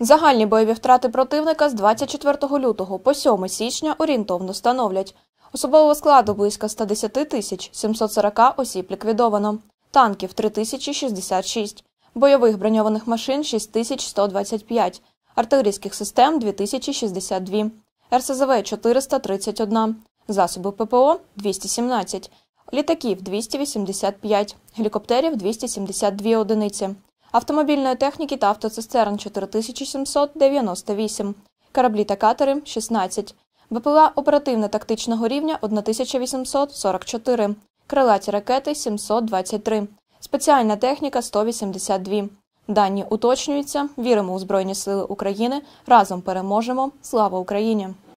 Загальні бойові втрати противника з 24 лютого по 7 січня орієнтовно становлять. Особового складу близько 110 тисяч 740 осіб ліквідовано, танків 3066, бойових броньованих машин 6125, артилерійських систем 2062, РСЗВ 431, засоби ППО 217, літаків 285, гелікоптерів 272 одиниці автомобільної техніки та автоцистерн 4798, кораблі та катери 16, ВПЛА оперативно-тактичного рівня 1844, крилаті ракети 723, спеціальна техніка 182. Дані уточнюються. Віримо у Збройні Сили України. Разом переможемо. Слава Україні!